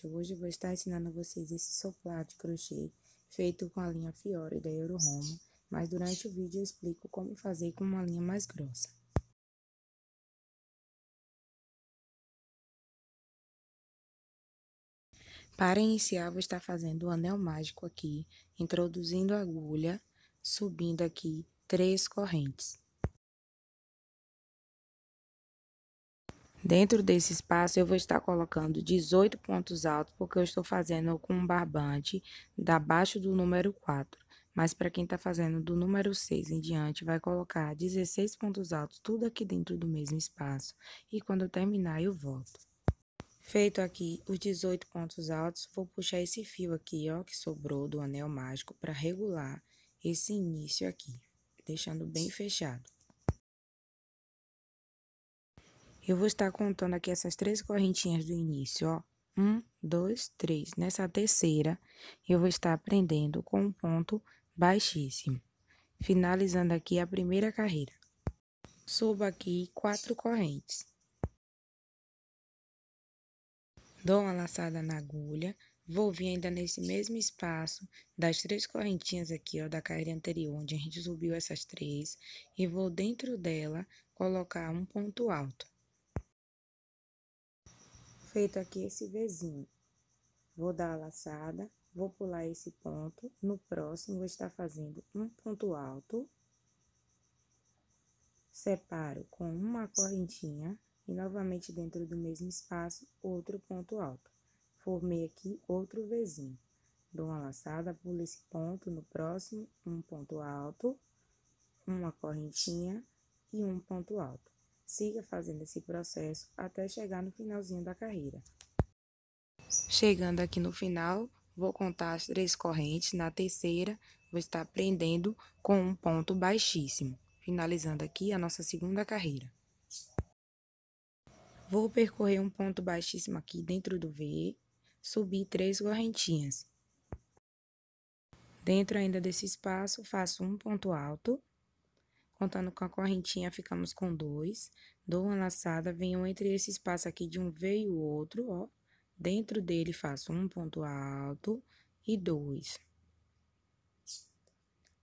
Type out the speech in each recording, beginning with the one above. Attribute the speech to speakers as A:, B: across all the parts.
A: gente, hoje vou estar ensinando a vocês esse soplado de crochê feito com a linha Fiore da Euroroma, mas durante o vídeo eu explico como fazer com uma linha mais grossa. Para iniciar, vou estar fazendo o um anel mágico aqui, introduzindo a agulha, subindo aqui três correntes. Dentro desse espaço, eu vou estar colocando 18 pontos altos, porque eu estou fazendo com um barbante da baixo do número 4. Mas para quem está fazendo do número 6 em diante, vai colocar 16 pontos altos, tudo aqui dentro do mesmo espaço. E quando eu terminar, eu volto. Feito aqui os 18 pontos altos, vou puxar esse fio aqui, ó, que sobrou do anel mágico, para regular esse início aqui, deixando bem fechado. Eu vou estar contando aqui essas três correntinhas do início, ó. Um, dois, três. Nessa terceira, eu vou estar aprendendo com um ponto baixíssimo, finalizando aqui a primeira carreira. Subo aqui quatro correntes. Dou uma laçada na agulha, vou vir ainda nesse mesmo espaço das três correntinhas aqui, ó, da carreira anterior, onde a gente subiu essas três, e vou dentro dela colocar um ponto alto. Feito aqui esse Vzinho, vou dar a laçada, vou pular esse ponto, no próximo vou estar fazendo um ponto alto, separo com uma correntinha e novamente dentro do mesmo espaço, outro ponto alto. Formei aqui outro Vzinho, dou uma laçada, pulo esse ponto, no próximo um ponto alto, uma correntinha e um ponto alto. Siga fazendo esse processo até chegar no finalzinho da carreira. Chegando aqui no final, vou contar as três correntes. Na terceira, vou estar prendendo com um ponto baixíssimo, finalizando aqui a nossa segunda carreira. Vou percorrer um ponto baixíssimo aqui dentro do V, subir três correntinhas. Dentro ainda desse espaço, faço um ponto alto Contando com a correntinha, ficamos com dois. Dou uma laçada, venho entre esse espaço aqui de um V e o outro, ó. Dentro dele faço um ponto alto e dois.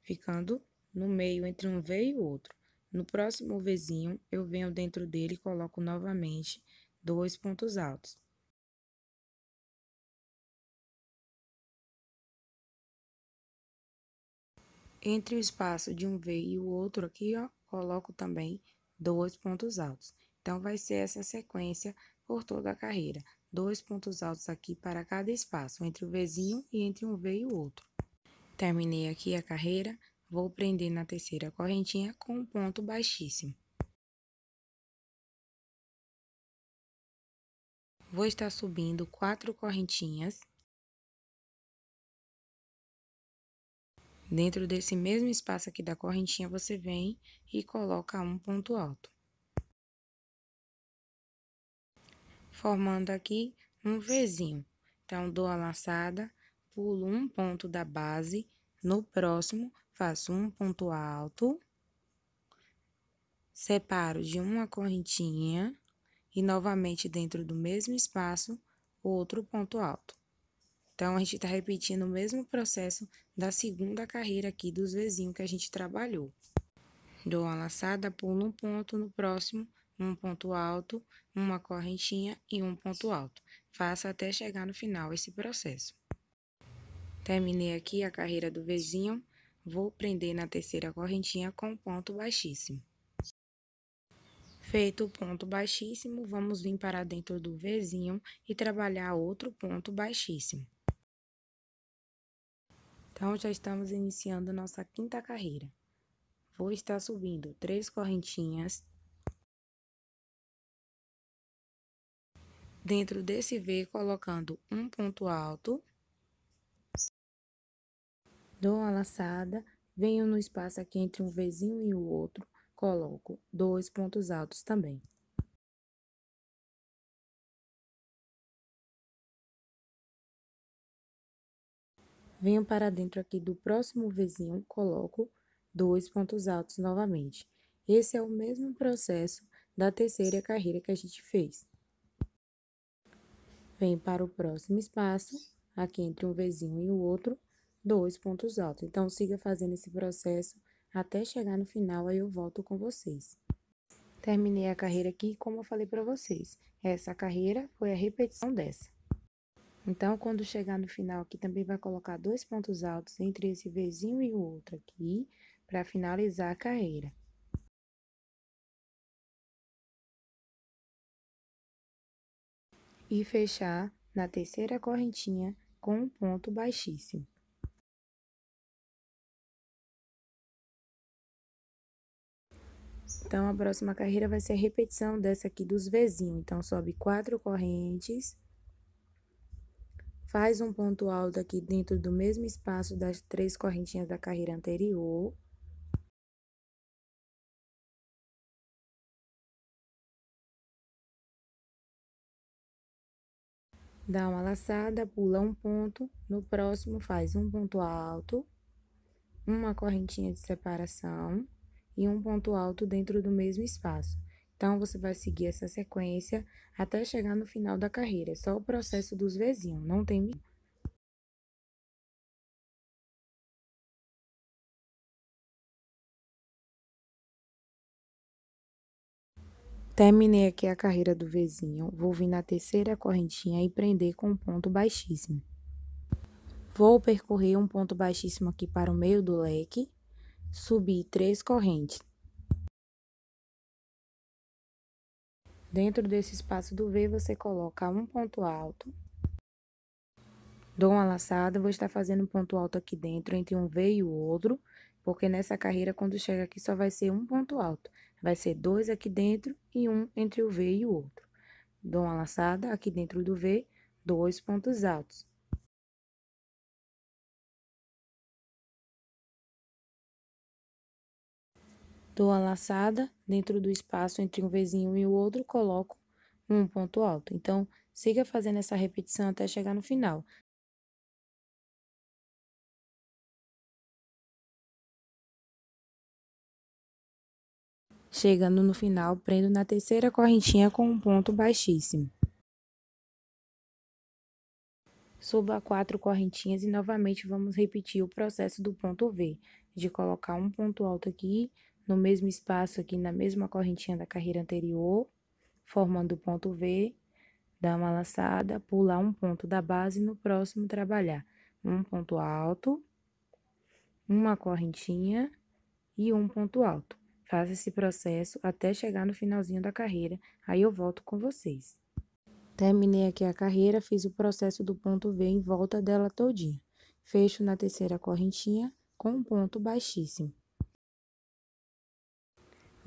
A: Ficando no meio entre um V e o outro. No próximo Vzinho, eu venho dentro dele e coloco novamente dois pontos altos. Entre o espaço de um V e o outro aqui, ó, coloco também dois pontos altos. Então, vai ser essa sequência por toda a carreira. Dois pontos altos aqui para cada espaço, entre o Vzinho e entre um V e o outro. Terminei aqui a carreira, vou prender na terceira correntinha com um ponto baixíssimo.
B: Vou estar subindo quatro correntinhas Dentro desse mesmo
A: espaço aqui da correntinha, você vem e coloca um ponto alto. Formando aqui um Vzinho. Então, dou a laçada, pulo um ponto da base, no próximo, faço um ponto alto, separo de uma correntinha e novamente dentro do mesmo espaço, outro ponto alto. Então, a gente está repetindo o mesmo processo da segunda carreira aqui dos vizinhos que a gente trabalhou. Dou uma laçada, pulo um ponto no próximo, um ponto alto, uma correntinha e um ponto alto. Faça até chegar no final esse processo. Terminei aqui a carreira do vizinho, vou prender na terceira correntinha com ponto baixíssimo. Feito o ponto baixíssimo, vamos vir para dentro do vizinho e trabalhar outro ponto baixíssimo. Então já estamos iniciando nossa quinta carreira. Vou estar subindo três correntinhas.
B: Dentro desse V, colocando um ponto
A: alto. Dou uma laçada, venho no espaço aqui entre um Vzinho e o outro, coloco dois pontos altos também. Venho para dentro aqui do próximo vizinho, coloco dois pontos altos novamente. Esse é o mesmo processo da terceira carreira que a gente fez. Venho para o próximo espaço, aqui entre um vizinho e o outro, dois pontos altos. Então, siga fazendo esse processo até chegar no final, aí eu volto com vocês. Terminei a carreira aqui, como eu falei para vocês. Essa carreira foi a repetição dessa. Então, quando chegar no final aqui, também vai colocar dois pontos altos entre esse Vzinho e o outro aqui, para finalizar a carreira.
B: E fechar na terceira correntinha com um ponto baixíssimo.
A: Então, a próxima carreira vai ser a repetição dessa aqui dos Vzinho. Então, sobe quatro correntes Faz um ponto alto aqui dentro do mesmo espaço das três correntinhas da carreira anterior.
B: Dá uma laçada, pula
A: um ponto, no próximo faz um ponto alto, uma correntinha de separação e um ponto alto dentro do mesmo espaço. Então, você vai seguir essa sequência até chegar no final da carreira. É só o processo dos vizinhos, não tem. Terminei aqui a carreira do vizinho, vou vir na terceira correntinha e prender com um ponto baixíssimo. Vou percorrer um ponto baixíssimo aqui para o meio do leque, subir três correntes. Dentro desse espaço do V, você coloca um ponto alto. Dou uma laçada, vou estar fazendo um ponto alto aqui dentro, entre um V e o outro, porque nessa carreira, quando chega aqui, só vai ser um ponto alto. Vai ser dois aqui dentro e um entre o V e o outro. Dou uma laçada aqui dentro do V, dois pontos altos. Dou a laçada dentro do espaço entre um vizinho e o outro, coloco um ponto alto. Então, siga fazendo essa repetição até chegar no final.
B: Chegando no final, prendo na terceira correntinha
A: com um ponto baixíssimo. Suba quatro correntinhas e novamente vamos repetir o processo do ponto V, de colocar um ponto alto aqui no mesmo espaço aqui na mesma correntinha da carreira anterior, formando o ponto V, dá uma laçada, pular um ponto da base e no próximo trabalhar um ponto alto, uma correntinha e um ponto alto. Faça esse processo até chegar no finalzinho da carreira, aí eu volto com vocês. Terminei aqui a carreira, fiz o processo do ponto V em volta dela todinha. Fecho na terceira correntinha com um ponto baixíssimo.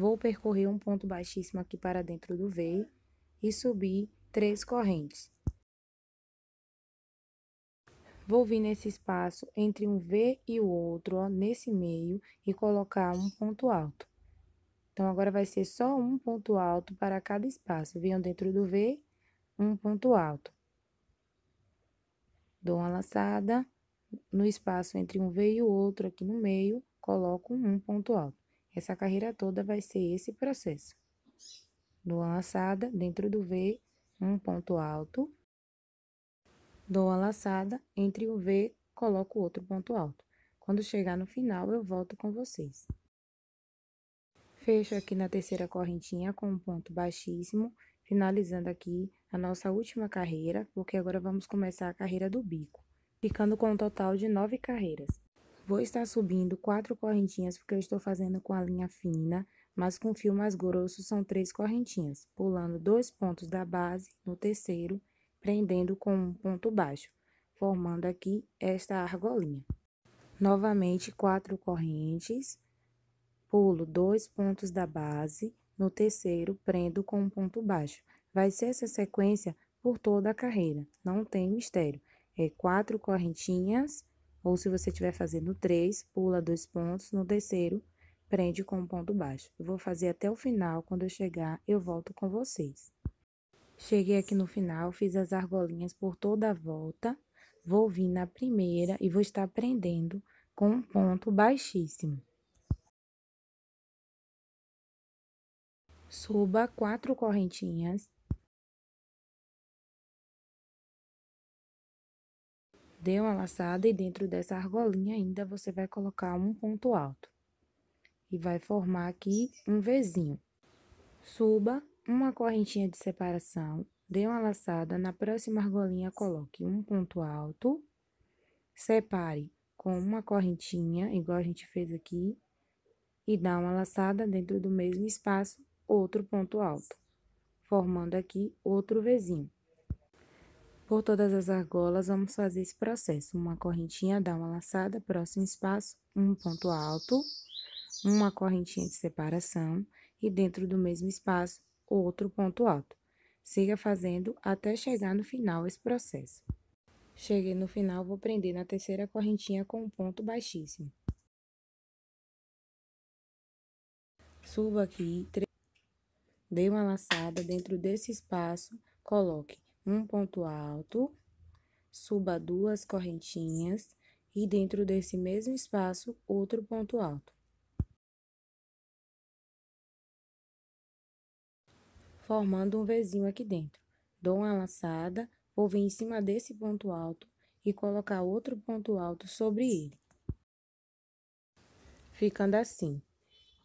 A: Vou percorrer um ponto baixíssimo aqui para dentro do V e subir três correntes. Vou vir nesse espaço entre um V e o outro, ó, nesse meio, e colocar um ponto alto. Então, agora vai ser só um ponto alto para cada espaço. Venham dentro do V, um ponto alto. Dou uma laçada no espaço entre um V e o outro, aqui no meio, coloco um ponto alto. Essa carreira toda vai ser esse processo. Dou uma laçada dentro do V, um ponto alto. Dou uma laçada entre o V, coloco outro ponto alto. Quando chegar no final, eu volto com vocês. Fecho aqui na terceira correntinha com um ponto baixíssimo, finalizando aqui a nossa última carreira, porque agora vamos começar a carreira do bico, ficando com um total de nove carreiras. Vou estar subindo quatro correntinhas porque eu estou fazendo com a linha fina, mas com fio mais grosso são três correntinhas, pulando dois pontos da base no terceiro, prendendo com um ponto baixo, formando aqui esta argolinha. Novamente, quatro correntes, pulo dois pontos da base, no terceiro, prendo com um ponto baixo. Vai ser essa sequência por toda a carreira, não tem mistério. É quatro correntinhas, ou se você estiver fazendo três, pula dois pontos, no terceiro, prende com um ponto baixo. Eu vou fazer até o final, quando eu chegar, eu volto com vocês. Cheguei aqui no final, fiz as argolinhas por toda a volta, vou vir na primeira e vou estar prendendo com um ponto baixíssimo. Suba quatro
B: correntinhas
A: dê uma laçada e dentro dessa argolinha ainda você vai colocar um ponto alto. E vai formar aqui um Vzinho. Suba uma correntinha de separação, dê uma laçada, na próxima argolinha coloque um ponto alto, separe com uma correntinha, igual a gente fez aqui, e dá uma laçada dentro do mesmo espaço, outro ponto alto, formando aqui outro Vzinho. Por todas as argolas, vamos fazer esse processo. Uma correntinha, dá uma laçada, próximo espaço, um ponto alto, uma correntinha de separação e dentro do mesmo espaço, outro ponto alto. Siga fazendo até chegar no final esse processo. Cheguei no final, vou prender na terceira correntinha com um ponto baixíssimo. Subo aqui, dei uma laçada dentro desse espaço, coloque um ponto alto, suba duas correntinhas e dentro desse mesmo espaço outro ponto alto. Formando um vizinho aqui dentro. Dou uma laçada, vou vir em cima desse ponto alto e colocar outro ponto alto sobre ele. Ficando assim.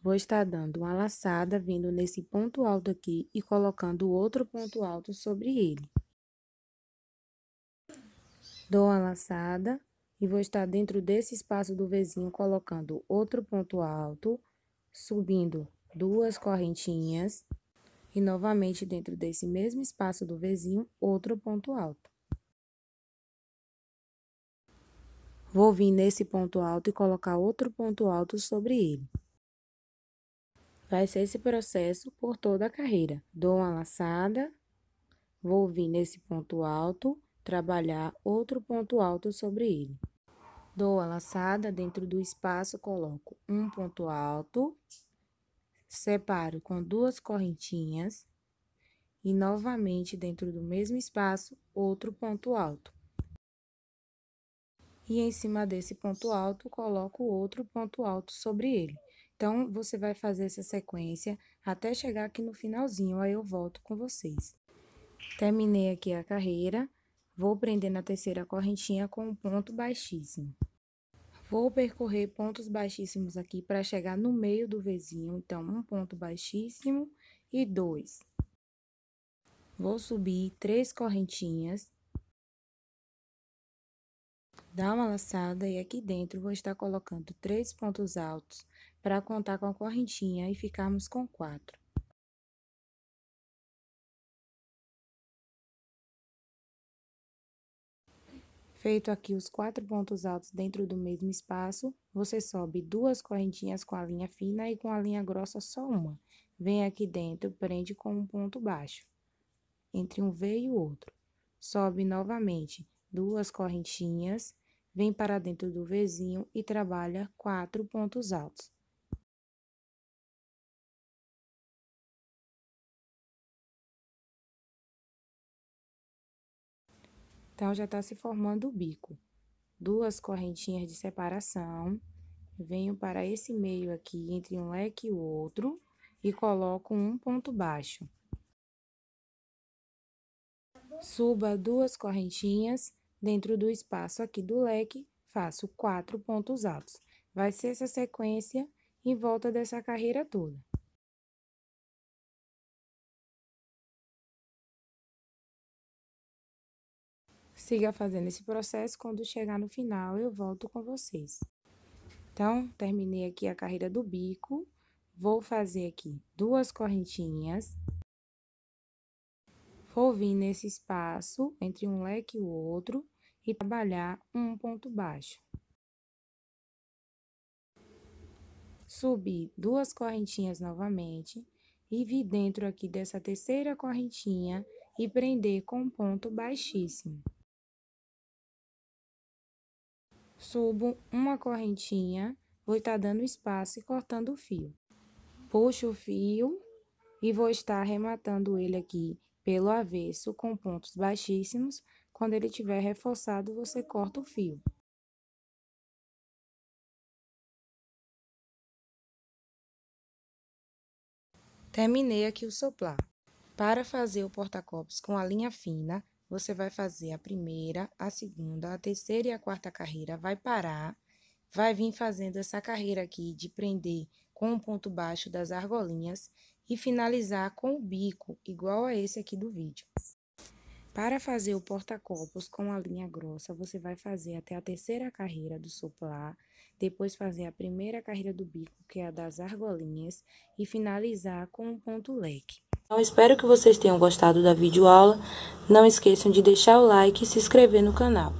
A: Vou estar dando uma laçada vindo nesse ponto alto aqui e colocando outro ponto alto sobre ele. Dou uma laçada e vou estar dentro desse espaço do vizinho colocando outro ponto alto, subindo duas correntinhas e novamente dentro desse mesmo espaço do vizinho outro ponto alto. Vou vir nesse ponto alto e colocar outro ponto alto sobre ele. Vai ser esse processo por toda a carreira. Dou uma laçada, vou vir nesse ponto alto, trabalhar outro ponto alto sobre ele. Dou a laçada, dentro do espaço coloco um ponto alto, separo com duas correntinhas e novamente dentro do mesmo espaço outro ponto alto. E em cima desse ponto alto coloco outro ponto alto sobre ele. Então você vai fazer essa sequência até chegar aqui no finalzinho, aí eu volto com vocês. Terminei aqui a carreira Vou prender na terceira correntinha com um ponto baixíssimo. Vou percorrer pontos baixíssimos aqui para chegar no meio do vizinho, então, um ponto baixíssimo e dois. Vou subir três correntinhas. Dar uma laçada e aqui dentro vou estar colocando três pontos altos para contar com a correntinha e ficarmos com quatro. Feito aqui os quatro pontos altos dentro do mesmo espaço, você sobe duas correntinhas com a linha fina e com a linha grossa só uma. Vem aqui dentro, prende com um ponto baixo, entre um V e o outro. Sobe novamente duas correntinhas, vem para dentro do Vzinho e trabalha quatro pontos altos. Então, já está se formando o bico. Duas correntinhas de separação. Venho para esse meio aqui, entre um leque e o outro, e coloco um ponto baixo. Suba duas correntinhas dentro do espaço aqui do leque, faço quatro pontos altos. Vai ser essa sequência em volta dessa carreira toda. Siga fazendo esse processo, quando chegar no final eu volto com vocês. Então, terminei aqui a carreira do bico, vou fazer aqui duas correntinhas. Vou vir nesse espaço entre um leque e o outro e trabalhar um ponto baixo. Subi duas correntinhas novamente e vir dentro aqui dessa terceira correntinha e prender com um ponto baixíssimo. Subo uma correntinha, vou estar dando espaço e cortando o fio. Puxo o fio e vou estar arrematando ele aqui pelo avesso com pontos baixíssimos. Quando ele estiver reforçado, você
B: corta o fio.
A: Terminei aqui o soplar. Para fazer o porta-copos com a linha fina, você vai fazer a primeira, a segunda, a terceira e a quarta carreira, vai parar, vai vir fazendo essa carreira aqui de prender com o ponto baixo das argolinhas e finalizar com o bico, igual a esse aqui do vídeo. Para fazer o porta-copos com a linha grossa, você vai fazer até a terceira carreira do soplar, depois fazer a primeira carreira do bico, que é a das argolinhas, e finalizar com um ponto leque. Então espero que vocês tenham gostado da videoaula. Não esqueçam de deixar o like e se inscrever no canal.